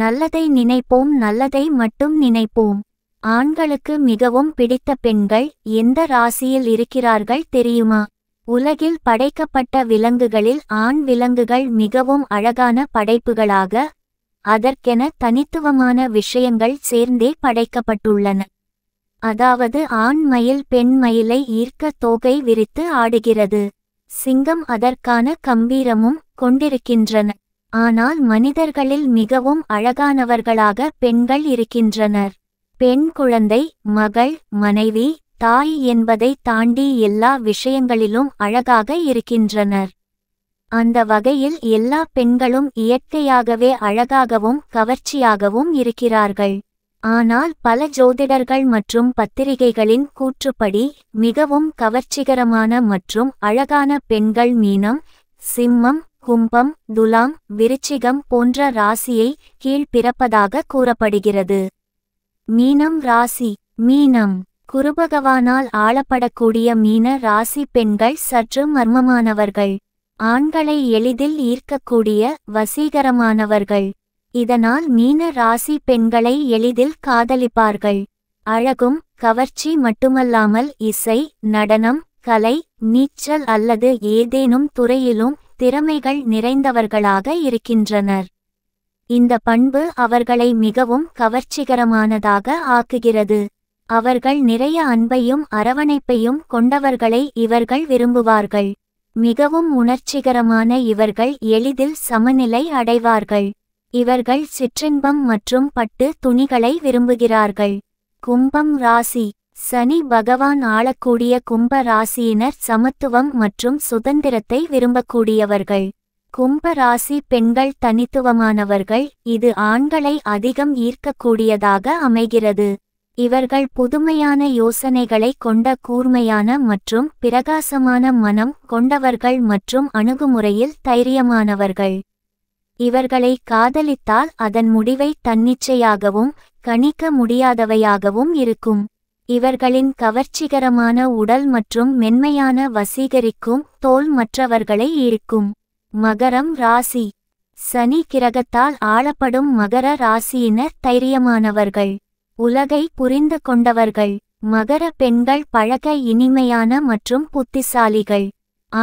நல்லதை நினைப்போம் நல்லதை மட்டும் நினைப்போம் ஆண்களுக்கு மிகவும் பிடித்த பெண்கள் எந்த ராசியில் இருக்கிறார்கள் தெரியுமா உலகில் படைக்கப்பட்ட விலங்குகளில் ஆண் விலங்குகள் மிகவும் அழகான படைப்புகளாக அதற்கென தனித்துவமான விஷயங்கள் சேர்ந்தே படைக்கப்பட்டுள்ளன அதாவது ஆண் மயில் பெண் மயிலை ஈர்க்க தோகை விரித்து ஆடுகிறது சிங்கம் அதற்கான கம்பீரமும் கொண்டிருக்கின்றன ஆனால் மனிதர்களில் மிகவும் அழகானவர்களாக பெண்கள் இருக்கின்றனர் பெண் குழந்தை மகள் மனைவி தாய் என்பதை தாண்டி எல்லா விஷயங்களிலும் அழகாக இருக்கின்றனர் அந்த வகையில் எல்லா பெண்களும் இயற்கையாகவே அழகாகவும் கவர்ச்சியாகவும் இருக்கிறார்கள் ஆனால் பல ஜோதிடர்கள் மற்றும் பத்திரிகைகளின் கூற்றுப்படி மிகவும் கவர்ச்சிகரமான மற்றும் அழகான பெண்கள் மீனம் சிம்மம் கும்பம் துலாம் விருச்சிகம் போன்ற ராசியை கீழ்பிறப்பதாக கூறப்படுகிறது மீனம் ராசி மீனம் குருபகவானால் ஆளப்படக்கூடிய மீன ராசி பெண்கள் சற்று மர்மமானவர்கள் ஆண்களை எளிதில் ஈர்க்கக்கூடிய வசீகரமானவர்கள் இதனால் மீன ராசி பெண்களை எளிதில் காதலிப்பார்கள் அழகும் கவர்ச்சி மட்டுமல்லாமல் இசை நடனம் கலை நீச்சல் அல்லது ஏதேனும் துறையிலும் திறமைகள் நிறைந்தவர்களாக இருக்கின்றனர் இந்த பண்பு அவர்களை மிகவும் கவர்ச்சிகரமானதாக ஆக்குகிறது அவர்கள் நிறைய அன்பையும் அரவணைப்பையும் கொண்டவர்களை இவர்கள் விரும்புவார்கள் மிகவும் உணர்ச்சிகரமான இவர்கள் எளிதில் சமநிலை அடைவார்கள் இவர்கள் சிற்றின்பம் மற்றும் பட்டு துணிகளை விரும்புகிறார்கள் கும்பம் ராசி சனி பகவான் ஆளக்கூடிய கும்ப ராசியினர் சமத்துவம் மற்றும் சுதந்திரத்தை விரும்பக்கூடியவர்கள் கும்ப ராசி பெண்கள் தனித்துவமானவர்கள் இது ஆண்களை அதிகம் ஈர்க்கக்கூடியதாக அமைகிறது இவர்கள் புதுமையான யோசனைகளை கொண்ட கூர்மையான மற்றும் பிரகாசமான மனம் கொண்டவர்கள் மற்றும் அணுகுமுறையில் தைரியமானவர்கள் இவர்களை காதலித்தால் அதன் முடிவை தன்னிச்சையாகவும் கணிக்க முடியாதவையாகவும் இருக்கும் இவர்களின் கவர்ச்சிகரமான உடல் மற்றும் மென்மையான வசீகரிக்கும் தோல் மற்றவர்களை ஈர்க்கும் மகரம் ராசி சனி கிரகத்தால் ஆளப்படும் மகர ராசியினர் தைரியமானவர்கள் உலகை புரிந்து கொண்டவர்கள் மகர பெண்கள் பழக இனிமையான மற்றும் புத்திசாலிகள்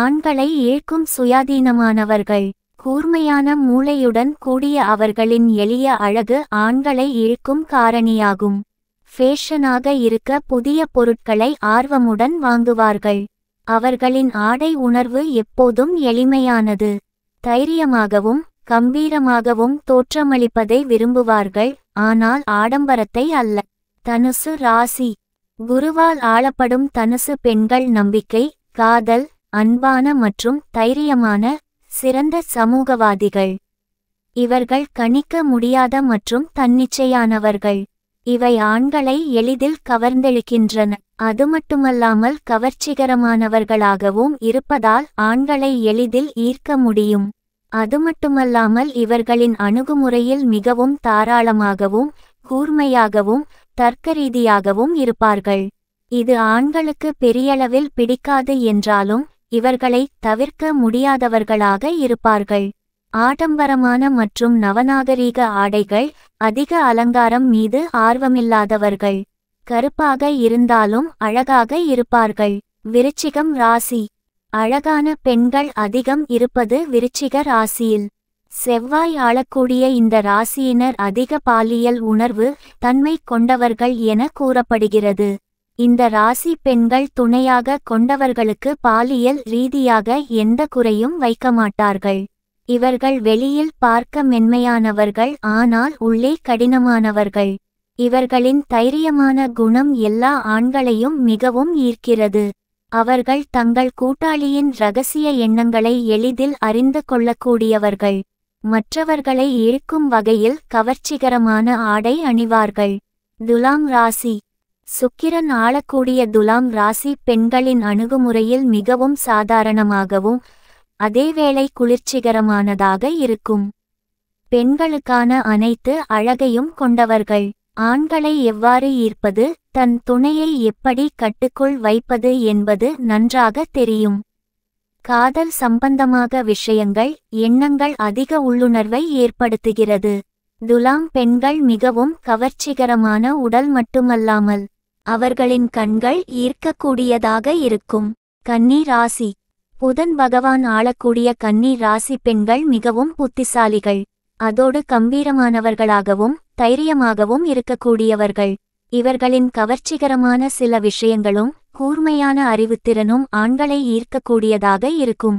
ஆண்களை ஈழ்க்கும் சுயாதீனமானவர்கள் கூர்மையான மூளையுடன் கூடிய அவர்களின் எளிய அழகு ஆண்களை ஈழ்க்கும் காரணியாகும் ஃபேஷனாக இருக்க புதிய பொருட்களை ஆர்வமுடன் வாங்குவார்கள் அவர்களின் ஆடை உணர்வு எப்போதும் எளிமையானது தைரியமாகவும் கம்பீரமாகவும் தோற்றமளிப்பதை விரும்புவார்கள் ஆனால் ஆடம்பரத்தை அல்ல தனுசு ராசி குருவால் ஆளப்படும் தனுசு பெண்கள் நம்பிக்கை காதல் அன்பான மற்றும் தைரியமான சிறந்த சமூகவாதிகள் இவர்கள் கணிக்க முடியாத மற்றும் தன்னிச்சையானவர்கள் இவை ஆண்களை எளிதில் கவர்ந்தெழுக்கின்றன அது மட்டுமல்லாமல் கவர்ச்சிகரமானவர்களாகவும் இருப்பதால் ஆண்களை எளிதில் ஈர்க்க முடியும் அது மட்டுமல்லாமல் இவர்களின் அணுகுமுறையில் மிகவும் தாராளமாகவும் கூர்மையாகவும் தர்க்கரீதியாகவும் இருப்பார்கள் இது ஆண்களுக்கு பெரியளவில் பிடிக்காது என்றாலும் இவர்களை தவிர்க்க முடியாதவர்களாக இருப்பார்கள் ஆடம்பரமான மற்றும் நவநாகரீக ஆடைகள் அதிக அலங்காரம் மீது ஆர்வமில்லாதவர்கள் கருப்பாக இருந்தாலும் அழகாக இருப்பார்கள் விருச்சிகம் ராசி அழகான பெண்கள் அதிகம் இருப்பது விருச்சிக ராசியில் செவ்வாய் ஆளக்கூடிய இந்த ராசியினர் அதிக பாலியல் உணர்வு தன்மை கொண்டவர்கள் என கூறப்படுகிறது இந்த ராசி பெண்கள் துணையாக கொண்டவர்களுக்கு பாலியல் ரீதியாக எந்த குறையும் வைக்க மாட்டார்கள் இவர்கள் வெளியில் பார்க்க மென்மையானவர்கள் ஆனால் உள்ளே கடினமானவர்கள் இவர்களின் தைரியமான குணம் எல்லா ஆண்களையும் மிகவும் ஈர்க்கிறது அவர்கள் தங்கள் கூட்டாளியின் இரகசிய எண்ணங்களை எளிதில் அறிந்து கொள்ளக்கூடியவர்கள் மற்றவர்களை இழுக்கும் வகையில் கவர்ச்சிகரமான ஆடை அணிவார்கள் துலாம் ராசி சுக்கிரன் ஆளக்கூடிய துலாம் ராசி பெண்களின் அணுகுமுறையில் மிகவும் சாதாரணமாகவும் அதேவேளை குளிர்ச்சிகரமானதாக இருக்கும் பெண்களுக்கான அனைத்து அழகையும் கொண்டவர்கள் ஆண்களை எவ்வாறு ஈர்ப்பது தன் துணையை எப்படி கட்டுக்குள் வைப்பது என்பது நன்றாக தெரியும் காதல் சம்பந்தமாக விஷயங்கள் எண்ணங்கள் அதிக உள்ளுணர்வை ஏற்படுத்துகிறது துலாம் பெண்கள் மிகவும் கவர்ச்சிகரமான உடல் மட்டுமல்லாமல் அவர்களின் கண்கள் ஈர்க்கக்கூடியதாக இருக்கும் கன்னி ராசி புதன் பகவான் ஆளக்கூடிய கன்னி ராசி பெண்கள் மிகவும் புத்திசாலிகள் அதோடு கம்பீரமானவர்களாகவும் தைரியமாகவும் இருக்கக்கூடியவர்கள் இவர்களின் கவர்ச்சிகரமான சில விஷயங்களும் கூர்மையான அறிவுத்திறனும் ஆண்களை ஈர்க்கக்கூடியதாக இருக்கும்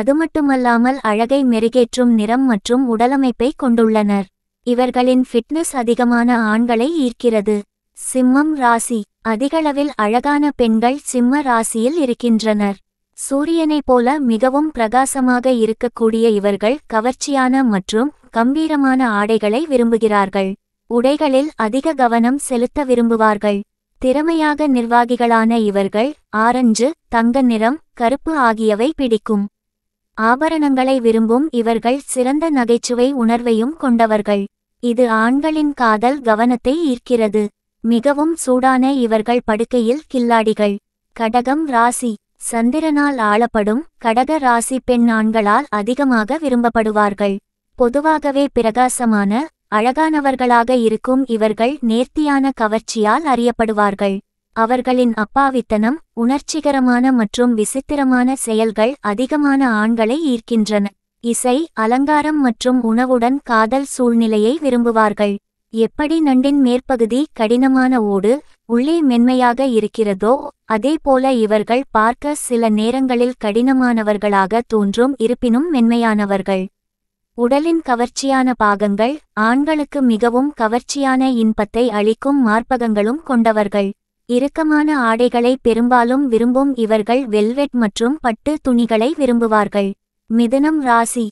அதுமட்டுமல்லாமல் அழகை மெருகேற்றும் நிறம் மற்றும் உடலமைப்பை கொண்டுள்ளனர் இவர்களின் ஃபிட்னஸ் அதிகமான ஆண்களை ஈர்க்கிறது சிம்மம் ராசி அதிகளவில் அழகான பெண்கள் சிம்ம ராசியில் இருக்கின்றனர் சூரியனைப் போல மிகவும் பிரகாசமாக இருக்கக்கூடிய இவர்கள் கவர்ச்சியான மற்றும் கம்பீரமான ஆடைகளை விரும்புகிறார்கள் உடைகளில் அதிக கவனம் செலுத்த விரும்புவார்கள் திறமையாக நிர்வாகிகளான இவர்கள் ஆரஞ்சு தங்க நிறம் கருப்பு ஆகியவை பிடிக்கும் ஆபரணங்களை விரும்பும் இவர்கள் சிறந்த நகைச்சுவை உணர்வையும் கொண்டவர்கள் இது ஆண்களின் காதல் கவனத்தை ஈர்க்கிறது மிகவும் சூடான இவர்கள் படுக்கையில் கில்லாடிகள் கடகம் ராசி சந்திரனால் ஆளப்படும் கடக ராசி பெண் ஆண்களால் அதிகமாக விரும்பப்படுவார்கள் பொதுவாகவே பிரகாசமான அழகானவர்களாக இருக்கும் இவர்கள் நேர்த்தியான கவர்ச்சியால் அறியப்படுவார்கள் அவர்களின் அப்பாவித்தனம் உணர்ச்சிகரமான மற்றும் விசித்திரமான செயல்கள் அதிகமான ஆண்களை ஈர்க்கின்றன இசை அலங்காரம் மற்றும் உணவுடன் காதல் சூழ்நிலையை விரும்புவார்கள் எப்படி நண்டின் மேற்பகுதி கடினமான ஓடு உள்ளே மென்மையாக இருக்கிறதோ அதேபோல இவர்கள் பார்க்க சில நேரங்களில் கடினமானவர்களாக தோன்றும் இருப்பினும் மென்மையானவர்கள் உடலின் கவர்ச்சியான பாகங்கள் ஆண்களுக்கு மிகவும் கவர்ச்சியான இன்பத்தை அளிக்கும் மார்பகங்களும் கொண்டவர்கள் இறுக்கமான ஆடைகளை பெரும்பாலும் விரும்பும் இவர்கள் வெல்வெட் மற்றும் பட்டு துணிகளை விரும்புவார்கள் மிதுனம் ராசி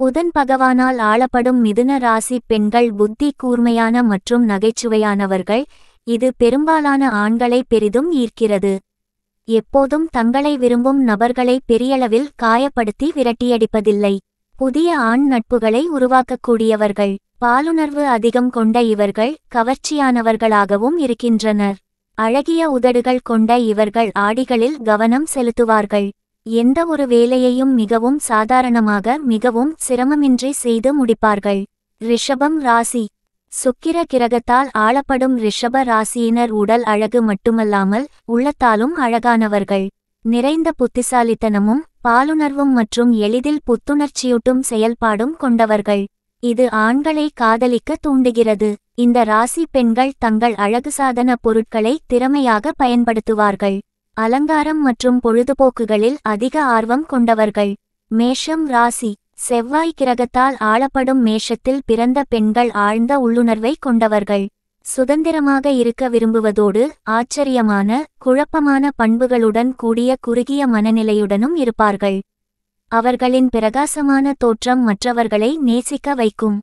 புதன் பகவானால் ஆளப்படும் மிதுன ராசி பெண்கள் புத்தி கூர்மையான மற்றும் நகைச்சுவையானவர்கள் இது பெரும்பாலான ஆண்களை பெரிதும் ஈர்க்கிறது எப்போதும் தங்களை விரும்பும் நபர்களை பெரியளவில் காயப்படுத்தி விரட்டியடிப்பதில்லை புதிய ஆண் நட்புகளை உருவாக்கக்கூடியவர்கள் பாலுணர்வு அதிகம் கொண்ட இவர்கள் கவர்ச்சியானவர்களாகவும் இருக்கின்றனர் அழகிய உதடுகள் கொண்ட இவர்கள் ஆடிகளில் கவனம் செலுத்துவார்கள் எந்த ஒரு வேலையையும் மிகவும் சாதாரணமாக மிகவும் சிரமமின்றி செய்து முடிப்பார்கள் ரிஷபம் ராசி சுக்கிர கிரகத்தால் ஆளப்படும் ரிஷப ராசியினர் உடல் அழகு மட்டுமல்லாமல் உள்ளத்தாலும் அழகானவர்கள் நிறைந்த புத்திசாலித்தனமும் பாலுணர்வும் மற்றும் எளிதில் புத்துணர்ச்சியூட்டும் செயல்பாடும் கொண்டவர்கள் இது ஆண்களை காதலிக்க தூண்டுகிறது இந்த ராசி பெண்கள் தங்கள் அழகு சாதன பொருட்களை திறமையாக பயன்படுத்துவார்கள் அலங்காரம் மற்றும் பொழுதுபோக்குகளில் அதிக ஆர்வம் கொண்டவர்கள் மேஷம் ராசி செவ்வாய் கிரகத்தால் ஆளப்படும் மேஷத்தில் பிறந்த பெண்கள் ஆழ்ந்த உள்ளுணர்வை கொண்டவர்கள் சுதந்திரமாக இருக்க விரும்புவதோடு ஆச்சரியமான குழப்பமான பண்புகளுடன் கூடிய குறுகிய மனநிலையுடனும் இருப்பார்கள் அவர்களின் பிரகாசமான தோற்றம் மற்றவர்களை நேசிக்க வைக்கும்